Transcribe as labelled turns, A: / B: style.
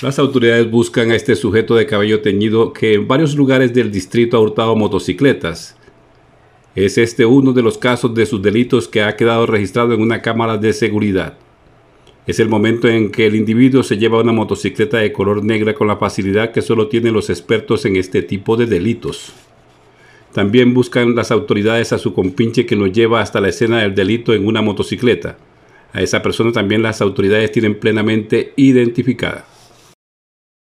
A: Las autoridades buscan a este sujeto de cabello teñido que en varios lugares del distrito ha hurtado motocicletas. Es este uno de los casos de sus delitos que ha quedado registrado en una cámara de seguridad. Es el momento en que el individuo se lleva una motocicleta de color negra con la facilidad que solo tienen los expertos en este tipo de delitos. También buscan las autoridades a su compinche que lo lleva hasta la escena del delito en una motocicleta. A esa persona también las autoridades tienen plenamente identificada.